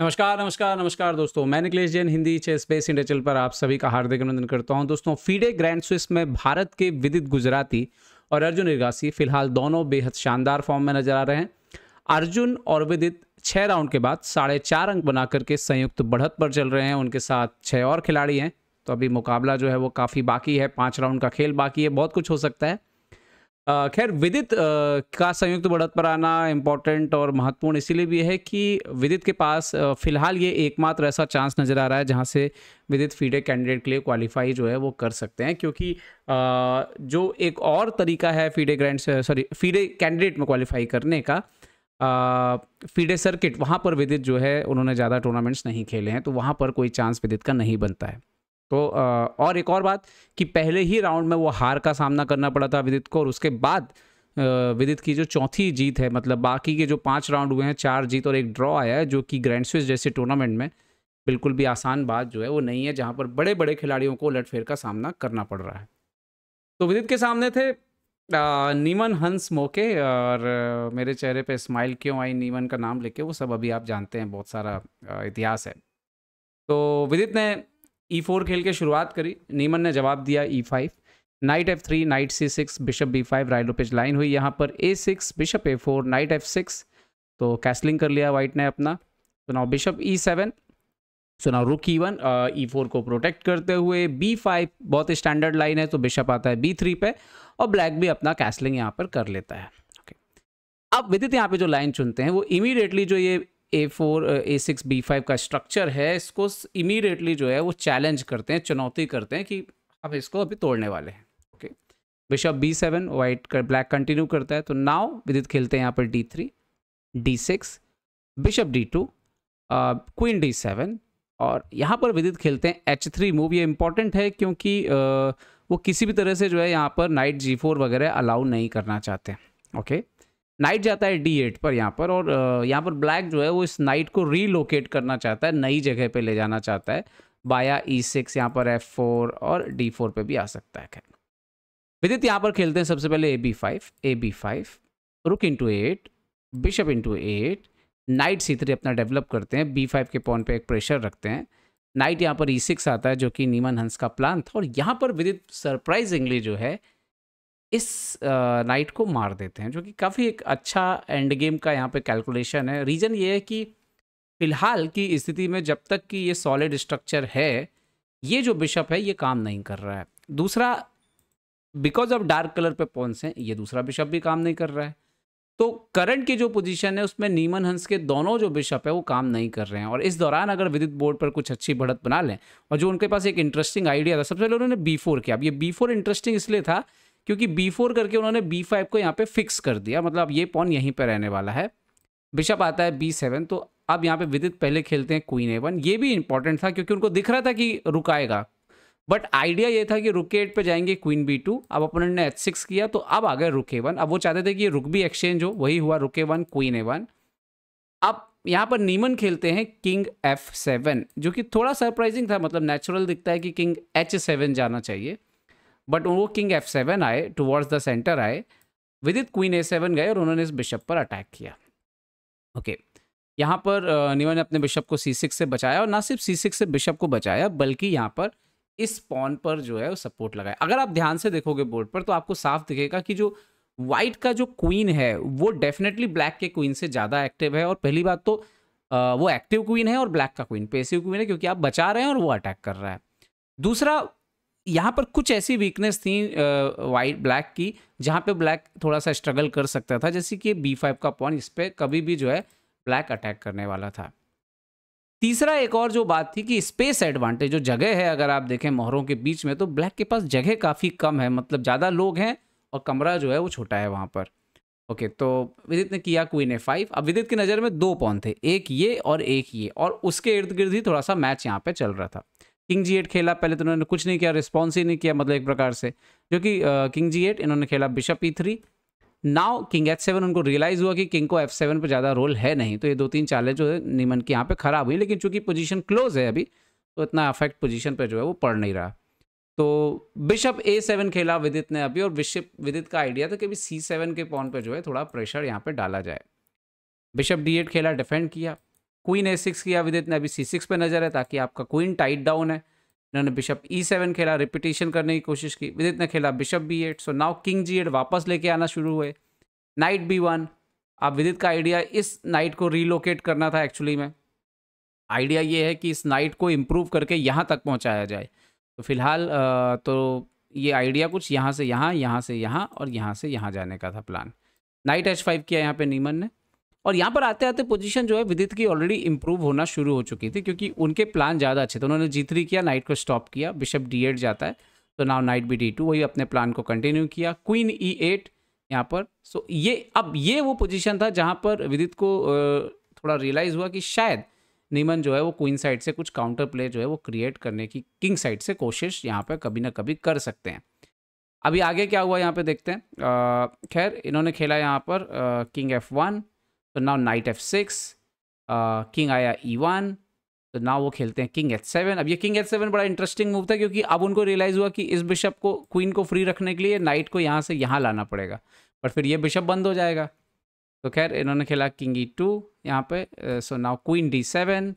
नमस्कार नमस्कार नमस्कार दोस्तों मैं निकलेश जैन हिंदी छः स्पेस इंडिया चैनल पर आप सभी का हार्दिक अभिनंदन करता हूं दोस्तों फीडे ग्रैंड स्विस में भारत के विदित गुजराती और अर्जुन इर्गासी फिलहाल दोनों बेहद शानदार फॉर्म में नजर आ रहे हैं अर्जुन और विदित छः राउंड के बाद साढ़े चार अंक बना करके संयुक्त बढ़त पर चल रहे हैं उनके साथ छः और खिलाड़ी हैं तो अभी मुकाबला जो है वो काफ़ी बाकी है पाँच राउंड का खेल बाकी है बहुत कुछ हो सकता है खैर विदित का संयुक्त बढ़त पर आना इम्पॉर्टेंट और महत्वपूर्ण इसीलिए भी है कि विदित के पास फिलहाल ये एकमात्र ऐसा चांस नज़र आ रहा है जहाँ से विदित फीडे कैंडिडेट के लिए क्वालिफाई जो है वो कर सकते हैं क्योंकि जो एक और तरीका है FIDE grand sorry FIDE candidate में क्वालिफाई करने का फीडे सर्किट वहाँ पर विदित जो है उन्होंने ज़्यादा टूर्नामेंट्स नहीं खेले हैं तो वहाँ पर कोई चांस विदित का नहीं बनता है तो और एक और बात कि पहले ही राउंड में वो हार का सामना करना पड़ा था विदित को और उसके बाद विदित की जो चौथी जीत है मतलब बाकी के जो पांच राउंड हुए हैं चार जीत और एक ड्रॉ आया है जो कि ग्रैंड स्विस जैसे टूर्नामेंट में बिल्कुल भी आसान बात जो है वो नहीं है जहाँ पर बड़े बड़े खिलाड़ियों को उलटफेर का सामना करना पड़ रहा है तो विदित के सामने थे नीमन हंस मोके और मेरे चेहरे पर स्माइल क्यों आई नीमन का नाम लेके वो सब अभी आप जानते हैं बहुत सारा इतिहास है तो विदित ने ई e फोर खेल के शुरुआत करी नीमन ने जवाब दिया e five knight F three knight c six bishop b five Ruy Lopez line हुई यहाँ पर a six bishop a four knight f six तो कैसलिंग कर लिया वाइट ने अपना तो now bishop e seven so now rook e one e four को प्रोटेक्ट करते हुए बी फाइव बहुत स्टैंडर्ड लाइन है तो बिशप आता है बी थ्री पे और ब्लैक भी अपना कैसलिंग यहाँ पर कर लेता है okay. अब विदित यहाँ पे जो लाइन चुनते हैं वो इमीडिएटली जो ये a four a six b five का स्ट्रक्चर है इसको इमीडिएटली जो है वो चैलेंज करते हैं चुनौती करते हैं कि अब इसको अभी तोड़ने वाले हैं okay bishop b seven white कर ब्लैक कंटिन्यू करता है तो नाव विदित खेलते हैं यहाँ पर d three d six bishop d two queen d seven और यहाँ पर विदित खेलते हैं एच थ्री मूव ये इंपॉर्टेंट है क्योंकि uh, वो किसी भी तरह से जो है यहाँ पर नाइट जी फोर वगैरह अलाउ नहीं करना चाहते ओके okay? नाइट जाता है डी एट पर यहाँ पर और यहाँ पर ब्लैक जो है वो इस नाइट को रीलोकेट करना चाहता है नई जगह पे ले जाना चाहता है बाया ई e सिक्स यहाँ पर एफ फोर और डी फोर पर भी आ सकता है खैर विदित यहाँ पर खेलते हैं सबसे पहले a b five a b five rook into eight bishop into eight knight c three अपना डेवलप करते हैं बी फाइव के पॉन पर एक प्रेशर रखते हैं नाइट यहाँ पर ई e सिक्स आता है जो कि नीमन हंस का प्लान था और यहाँ पर विदित सरप्राइजिंगली जो है इस नाइट को मार देते हैं जो कि काफ़ी एक अच्छा एंड गेम का यहाँ पे कैलकुलेशन है रीज़न ये है कि फिलहाल की स्थिति में जब तक कि ये सॉलिड स्ट्रक्चर है ये जो बिशप है ये काम नहीं कर रहा है दूसरा बिकॉज ऑफ डार्क कलर पे पॉन्स हैं ये दूसरा बिशप भी काम नहीं कर रहा है तो करंट की जो पोजीशन है उसमें नीमन हंस के दोनों जो बिशप है वो काम नहीं कर रहे हैं और इस दौरान अगर विद्युत बोर्ड पर कुछ अच्छी बढ़त बना लें और जो उनके पास एक इंटरेस्टिंग आइडिया था सबसे पहले उन्होंने बी फोर किया अब ये बी फोर इंटरेस्टिंग इसलिए था क्योंकि बी फोर करके उन्होंने बी फाइव को यहाँ पे फिक्स कर दिया मतलब ये पॉन यहीं पर रहने वाला है बिशप आता है बी सेवन तो अब यहाँ पे विदित पहले खेलते हैं क्वीन ए वन ये भी इंपॉर्टेंट था क्योंकि उनको दिख रहा था कि रुकाएगा बट आइडिया ये था कि रुक के एट पर जाएंगे क्वीन बी टू अब अपोनेंट ने एच सिक्स किया तो अब आ गए रुक ए वन अब वो चाहते थे कि ये रुक भी एक्सचेंज हो वही हुआ rook a one queen A one अब यहाँ पर नीमन खेलते हैं किंग एफ सेवन जो कि थोड़ा सरप्राइजिंग था मतलब नेचुरल दिखता है कि किंग एच सेवन जाना चाहिए बट वो किंग एफ सेवन आए टूवर्ड्स द सेंटर आए विदित क्वीन ए सेवन गए और उन्होंने इस बिशप पर अटैक किया ओके okay. यहाँ पर निवा ने अपने बिशप को सी सिक्स से बचाया और ना सिर्फ सी सिक्स से बिशप को बचाया बल्कि यहाँ पर इस पॉन पर जो है वो सपोर्ट लगाया अगर आप ध्यान से देखोगे बोर्ड पर तो आपको साफ दिखेगा कि जो वाइट का जो क्वीन है वो डेफिनेटली ब्लैक के क्वीन से ज़्यादा एक्टिव है और पहली बात तो वो एक्टिव क्वीन है और ब्लैक का क्वीन पेसिव क्वीन है क्योंकि आप बचा रहे हैं और वो अटैक कर रहा है दूसरा यहाँ पर कुछ ऐसी वीकनेस थी वाइट ब्लैक की जहाँ पे ब्लैक थोड़ा सा स्ट्रगल कर सकता था जैसे कि बी फाइव का पॉइंट इस पर कभी भी जो है ब्लैक अटैक करने वाला था तीसरा एक और जो बात थी कि स्पेस एडवांटेज जो जगह है अगर आप देखें मोहरों के बीच में तो ब्लैक के पास जगह काफ़ी कम है मतलब ज़्यादा लोग हैं और कमरा जो है वो छोटा है वहाँ पर ओके तो विदित ने किया क्वीन ए फाइव अब विदित की नज़र में दो पॉन थे एक ये और एक ये और उसके इर्द गिर्द ही थोड़ा सा मैच यहाँ पर चल रहा था किंग जी एट खेला पहले तो उन्होंने कुछ नहीं किया रिस्पॉन्स ही नहीं किया मतलब एक प्रकार से जो कि किंग जी एट इन्होंने खेला bishop e three now king h seven उनको रियलाइज़ हुआ कि किंग को एफ सेवन पर ज़्यादा रोल है नहीं तो ये दो तीन चालें जो है नीमन की यहाँ पे ख़राब हुई लेकिन चूंकि पोजीशन क्लोज है अभी तो इतना अफेक्ट पोजीशन पे जो है वो पड़ नहीं रहा तो बिशप ए सेवन खेला विदित ने अभी और बिशप विदित का आइडिया था कि अभी सी सेवन के पॉन पर जो है थोड़ा प्रेशर यहाँ पर डाला जाए बिशप डी एट खेला डिफेंड किया क्वीन ए सिक्स किया विदित ने अभी सी सिक्स पर नजर है ताकि आपका क्वीन टाइट डाउन है इन्होंने बिशप ई सेवन खेला रिपीटेशन करने की कोशिश की विदित ने खेला bishop b eight so now king g eight वापस लेके आना शुरू हुए नाइट बी वन अब विदित का आइडिया इस नाइट को रीलोकेट करना था एक्चुअली में आइडिया ये है कि इस नाइट को इम्प्रूव करके यहाँ तक पहुँचाया जाए तो फिलहाल तो ये आइडिया कुछ यहाँ से यहाँ यहाँ से यहाँ और यहाँ से यहाँ जाने का था प्लान नाइट एच फाइव किया यहाँ पे नीमन ने और यहाँ पर आते आते पोजीशन जो है विदित की ऑलरेडी इंप्रूव होना शुरू हो चुकी थी क्योंकि उनके प्लान ज़्यादा अच्छे थे उन्होंने जी किया नाइट को स्टॉप किया बिशप डी एट जाता है तो now knight b d two वही अपने प्लान को कंटिन्यू किया क्वीन ई एट यहाँ पर सो ये अब ये वो पोजिशन था जहाँ पर विदित को थोड़ा रियलाइज़ हुआ कि शायद नीमन जो है वो क्वीन साइड से कुछ काउंटर प्ले जो है वो क्रिएट करने की किंग साइड से कोशिश यहाँ पर कभी ना कभी कर सकते हैं अभी आगे क्या हुआ यहाँ पे देखते हैं खैर इन्होंने खेला यहाँ पर किंग एफ वन तो now knight f six king आया ई वन तो नाउ वो खेलते हैं किंग एथ सेवन अब ये किंग एथ सेवन बड़ा इंटरेस्टिंग मूव था क्योंकि अब उनको रियलाइज़ हुआ कि इस बिशप को क्वीन को फ्री रखने के लिए नाइट को यहाँ से यहाँ लाना पड़ेगा बट फिर ये बिशप बंद हो जाएगा तो खैर इन्होंने खेला किंग ई टू यहाँ पे so now queen d seven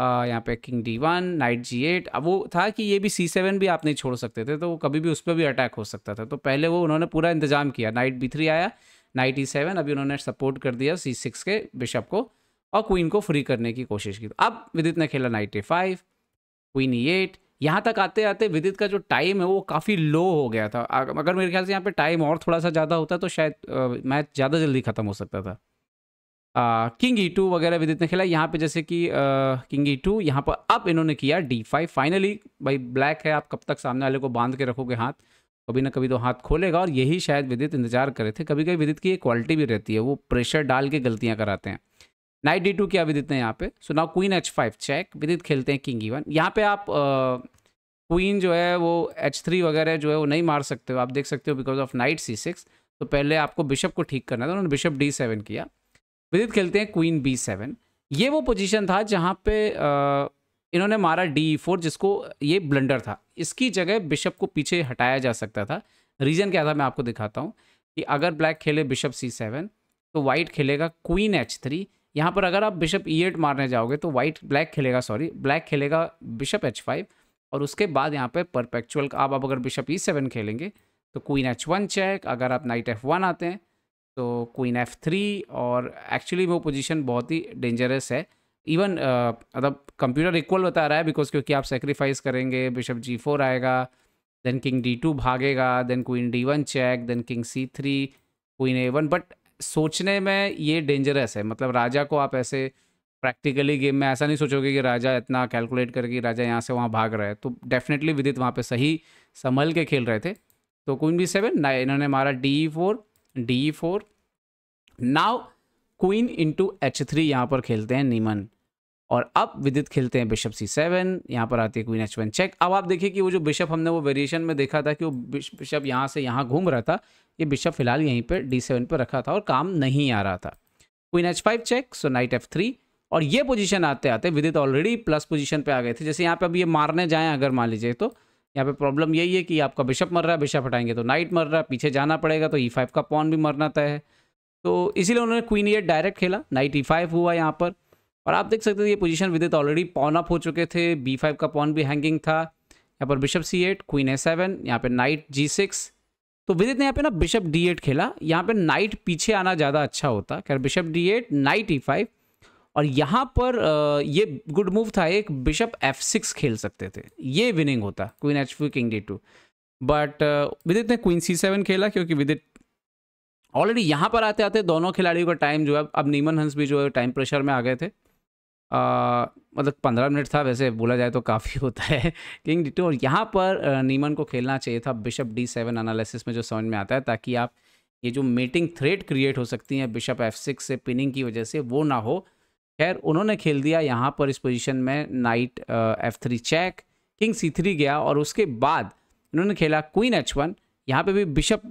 यहाँ पे king d one knight g eight अब वो था कि ये भी सी सेवन भी आप नहीं छोड़ सकते थे तो कभी भी उस पर भी अटैक हो सकता था तो पहले वो उन्होंने पूरा इंतजाम किया नाइट बी थ्री आया नाइट ई सेवन अभी उन्होंने सपोर्ट कर दिया सी सिक्स के बिशप को और क्वीन को फ्री करने की कोशिश की अब विदित ने खेला नाइट ई फाइव क्वीन ई एट यहाँ तक आते आते विदित का जो टाइम है वो काफ़ी लो हो गया था अगर मेरे ख्याल से यहाँ पे टाइम और थोड़ा सा ज़्यादा होता तो शायद मैच ज़्यादा जल्दी ख़त्म हो सकता था किंग ई टू वगैरह विदित ने खेला यहाँ पे जैसे कि किंग ई टू यहाँ पर अब इन्होंने किया डी फाइव फाइनली भाई ब्लैक है आप कब तक सामने वाले को बांध के रखोगे हाथ कभी ना कभी तो हाथ खोलेगा और यही शायद विदित इंतजार करे थे कभी कभी विदित की एक क्वालिटी भी रहती है वो प्रेशर डाल के गलतियाँ कराते हैं नाइट डी टू किया विदित ने यहाँ पे so now queen H five check Vidit खेलते हैं किंग ई वन यहाँ पे आप क्वीन जो है वो एच थ्री वगैरह जो है वो नहीं मार सकते हो आप देख सकते हो because of knight c six तो पहले आपको बिशप को ठीक करना था उन्होंने बिशप डी सेवन किया विदित खेलते हैं क्वीन बी सेवन ये वो पोजिशन था जहाँ पे इन्होंने मारा डी फोर e जिसको ये ब्लंडर था इसकी जगह बिशप को पीछे हटाया जा सकता था रीज़न क्या था मैं आपको दिखाता हूँ कि अगर ब्लैक खेले बिशप सी सेवन तो वाइट खेलेगा क्वीन एच थ्री यहाँ पर अगर आप बिशप ई एट मारने जाओगे तो वाइट ब्लैक खेलेगा सॉरी ब्लैक खेलेगा बिशप एच फाइव और उसके बाद यहाँ पर परपेक्चुअल आप आप अगर बिशप ई सेवन खेलेंगे तो क्वीन एच वन चेक अगर आप नाइट एफ वन आते हैं तो क्वीन एफ थ्री और एक्चुअली वो पोजीशन बहुत ही डेंजरस है इवन uh, मतलब कंप्यूटर इक्वल बता रहा है बिकॉज क्योंकि आप सेक्रीफाइस करेंगे बिशप जी फोर आएगा देन किंग डी टू भागेगा then queen D one check then king C three queen A one but सोचने में ये डेंजरस है मतलब राजा को आप ऐसे प्रैक्टिकली गेम में ऐसा नहीं सोचोगे कि राजा इतना कैलकुलेट करके राजा यहाँ से वहाँ भाग रहा है तो डेफिनेटली विदित वहाँ पे सही संभल के खेल रहे थे तो क्वीन बी सेवन ना इन्होंने मारा D four D four now queen into H three यहाँ पर खेलते हैं नीमन और अब विदित खेलते हैं बिशप सी सेवन यहाँ पर आती है क्वीन एच वन चेक अब आप देखिए कि वो जो बिशप हमने वो वेरिएशन में देखा था कि वो बिशप यहाँ से यहाँ घूम रहा था ये बिशप फिलहाल यहीं पर डी सेवन पर रखा था और काम नहीं आ रहा था queen H five check so knight F three और ये पोजीशन आते आते विदित ऑलरेडी प्लस पोजिशन पर आ गए थे जैसे यहाँ पर अब ये मारने जाएँ अगर मान लीजिए तो यहाँ पर प्रॉब्लम यही है कि आपका बिशप मर रहा है बिशप हटाएंगे तो नाइट मर रहा है पीछे जाना पड़ेगा तो ई e फाइव का पॉन भी मरना तय है तो इसीलिए उन्होंने क्वीन एट डायरेक्ट खेला नाइट ई फाइव हुआ यहाँ पर और आप देख सकते थे ये पोजीशन विदित ऑलरेडी पॉन अप हो चुके थे बी फाइव का पॉन भी हैंगिंग था यहाँ पर bishop C eight queen A seven यहाँ पर नाइट जी सिक्स तो विदित ने यहाँ पे ना बिशप डी एट खेला यहाँ पे नाइट पीछे आना ज़्यादा अच्छा होता खैर बिशप डी एट नाइट ई फाइव और यहाँ पर ये गुड मूव था एक बिशप एफ सिक्स खेल सकते थे ये विनिंग होता queen H four king D two but Vidit ने क्वीन सी सेवन खेला क्योंकि विदित ऑलरेडी यहाँ पर आते आते दोनों खिलाड़ियों का टाइम जो है अब नीमन हंस भी जो है टाइम प्रेशर में आ गए थे मतलब पंद्रह मिनट था वैसे बोला जाए तो काफ़ी होता है किंग डी टू और यहाँ पर नीमन को खेलना चाहिए था बिशप डी सेवन एनालिसिस में जो समझ में आता है ताकि आप ये जो मेटिंग थ्रेड क्रिएट हो सकती हैं बिशप एफ सिक्स से पिनिंग की वजह से वो ना हो खैर उन्होंने खेल दिया यहाँ पर इस पोजिशन में knight F three check king C three गया और उसके बाद इन्होंने खेला क्वीन एच वन यहाँ पर भी बिशप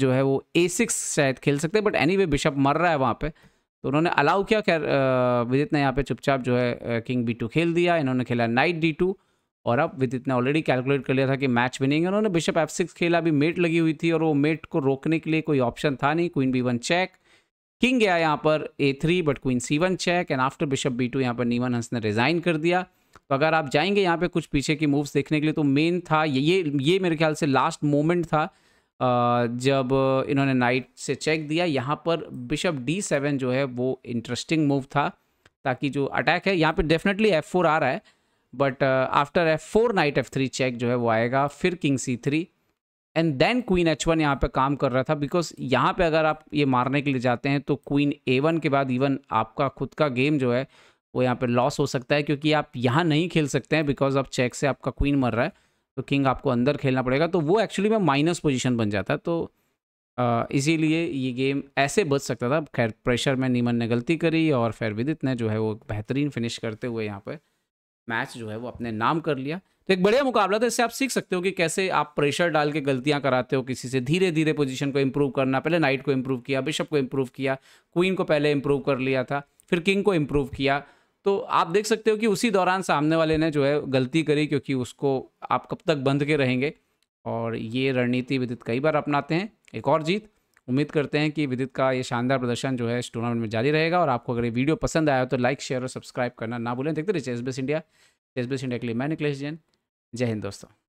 जो है वो ए सिक्स शायद खेल सकते हैं बट एनी वे बिशप मर रहा है वहाँ पर तो उन्होंने अलाउ किया खैर विदित ने यहाँ पे चुपचाप जो है किंग बी टू खेल दिया इन्होंने खेला नाइट डी टू और अब विदित ने ऑलरेडी कैलकुलेट कर लिया था कि मैच भी नहीं है उन्होंने बिशप एफ सिक्स खेला अभी मेट लगी हुई थी और वो मेट को रोकने के लिए कोई ऑप्शन था नहीं queen B one check king गया यहाँ पर A three but queen C one check and after bishop B two यहाँ पर नीवन हंस ने रिज़ाइन कर दिया तो अगर आप जाएंगे यहाँ पे कुछ पीछे की मूव्स देखने के लिए तो मेन था ये, ये मेरे ख्याल से लास्ट मोमेंट था जब इन्होंने नाइट से चेक दिया यहाँ पर बिशप डी सेवन जो है वो इंटरेस्टिंग मूव था ताकि जो अटैक है यहाँ पे डेफिनेटली एफ फोर आ रहा है but after F four knight F three check जो है वो आएगा फिर king C three and then queen H one यहाँ पर काम कर रहा था बिकॉज यहाँ पर अगर आप ये मारने के लिए जाते हैं तो क्वीन ए वन के बाद इवन आपका खुद का गेम जो है वो यहाँ पे लॉस हो सकता है क्योंकि आप यहाँ नहीं खेल सकते हैं बिकॉज आप चेक से आपका क्वीन मर रहा है तो किंग आपको अंदर खेलना पड़ेगा तो वो एक्चुअली में माइनस पोजिशन बन जाता तो इसीलिए ये गेम ऐसे बच सकता था खैर प्रेशर में नीमन ने गलती करी और फिर विदित ने जो है वो बेहतरीन फिनिश करते हुए यहाँ पर मैच जो है वो अपने नाम कर लिया तो एक बढ़िया मुकाबला था इससे आप सीख सकते हो कि कैसे आप प्रेशर डाल के गलतियां कराते हो किसी से धीरे धीरे पोजीशन को इम्प्रूव करना पहले नाइट को इम्प्रूव किया बिशप को इम्प्रूव किया क्वीन को पहले इम्प्रूव कर लिया था फिर किंग को इम्प्रूव किया तो आप देख सकते हो कि उसी दौरान सामने वाले ने जो है गलती करी क्योंकि उसको आप कब तक बंद के रहेंगे और ये रणनीति विदित कई बार अपनाते हैं एक और जीत उम्मीद करते हैं कि विदित का ये शानदार प्रदर्शन जो है इस टूर्नामेंट में जारी रहेगा और आपको अगर ये वीडियो पसंद आया तो लाइक शेयर और सब्सक्राइब करना ना भूलें देखते रहिए ChessBase India ChessBase India के लिए मैं निकलेश जैन जय हिंद दोस्तों